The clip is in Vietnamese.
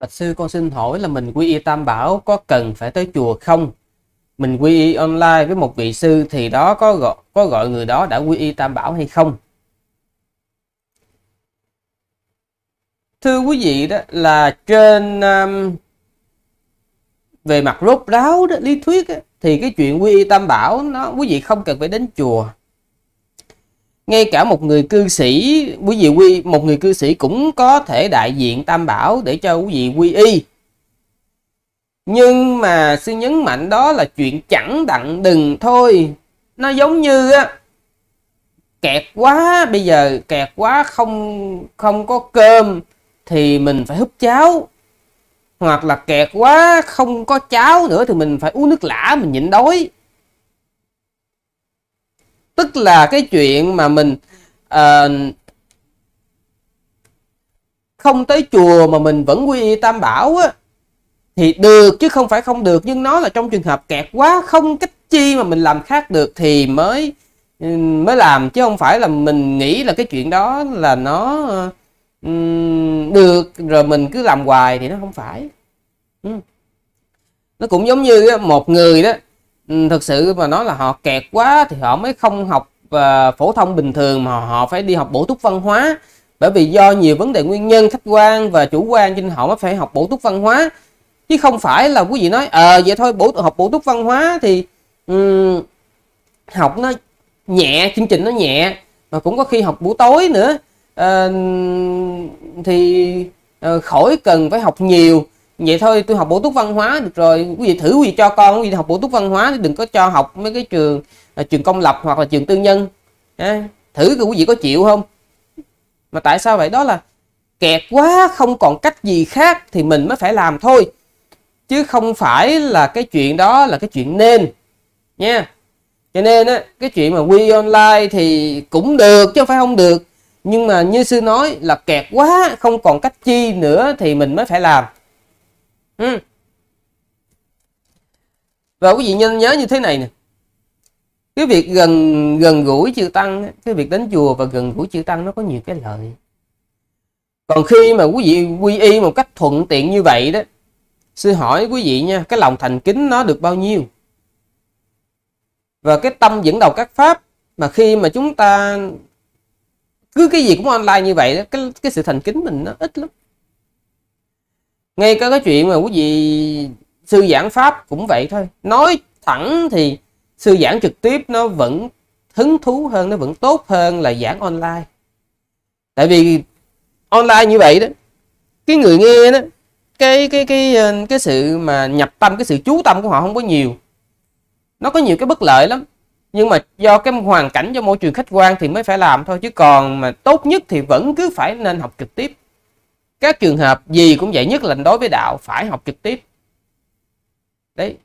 Bạch sư con xin hỏi là mình quy y tam bảo có cần phải tới chùa không? Mình quy y online với một vị sư thì đó có gọi có gọi người đó đã quy y tam bảo hay không? Thưa quý vị đó là trên um, về mặt rốt ráo đó, lý thuyết đó, thì cái chuyện quy y tam bảo nó quý vị không cần phải đến chùa ngay cả một người cư sĩ quý vị quy một người cư sĩ cũng có thể đại diện tam bảo để cho quý vị quy y nhưng mà sư nhấn mạnh đó là chuyện chẳng đặng đừng thôi nó giống như á kẹt quá bây giờ kẹt quá không không có cơm thì mình phải húp cháo hoặc là kẹt quá không có cháo nữa thì mình phải uống nước lã mình nhịn đói tức là cái chuyện mà mình uh, không tới chùa mà mình vẫn quy y tam bảo á thì được chứ không phải không được nhưng nó là trong trường hợp kẹt quá không cách chi mà mình làm khác được thì mới mới làm chứ không phải là mình nghĩ là cái chuyện đó là nó um, được rồi mình cứ làm hoài thì nó không phải ừ. nó cũng giống như một người đó Ừ, thực sự mà nói là họ kẹt quá thì họ mới không học và ờ, phổ thông bình thường mà họ phải đi học bổ túc văn hóa bởi vì do nhiều vấn đề nguyên nhân khách quan và chủ quan nên họ mới phải học bổ túc văn hóa chứ không phải là quý vị nói ờ à, vậy thôi bổ học bổ túc văn hóa thì um, học nó nhẹ chương trình nó nhẹ mà cũng có khi học buổi tối nữa uh, thì uh, khỏi cần phải học nhiều vậy thôi tôi học bổ túc văn hóa được rồi quý vị thử quý vị cho con quý vị học bổ túc văn hóa đừng có cho học mấy cái trường là trường công lập hoặc là trường tư nhân à, thử coi quý vị có chịu không mà tại sao vậy đó là kẹt quá không còn cách gì khác thì mình mới phải làm thôi chứ không phải là cái chuyện đó là cái chuyện nên nha cho nên á, cái chuyện mà quy online thì cũng được chứ không phải không được nhưng mà như sư nói là kẹt quá không còn cách chi nữa thì mình mới phải làm Ừ. và quý vị nên nhớ như thế này nè cái việc gần gần gũi chư tăng cái việc đến chùa và gần gũi chư tăng nó có nhiều cái lợi còn khi mà quý vị quy y một cách thuận tiện như vậy đó sư hỏi quý vị nha cái lòng thành kính nó được bao nhiêu và cái tâm dẫn đầu các pháp mà khi mà chúng ta cứ cái gì cũng online như vậy đó cái cái sự thành kính mình nó ít lắm ngay cả cái chuyện mà quý vị sư giảng pháp cũng vậy thôi nói thẳng thì sư giảng trực tiếp nó vẫn hứng thú hơn nó vẫn tốt hơn là giảng online tại vì online như vậy đó cái người nghe đó cái cái cái ờ, cái sự mà nhập tâm cái sự chú tâm của họ không có nhiều nó có nhiều cái bất lợi lắm nhưng mà do cái hoàn cảnh do môi trường khách quan thì mới phải làm thôi chứ còn mà tốt nhất thì vẫn cứ phải nên học trực tiếp các trường hợp gì cũng vậy nhất là đối với đạo phải học trực tiếp đấy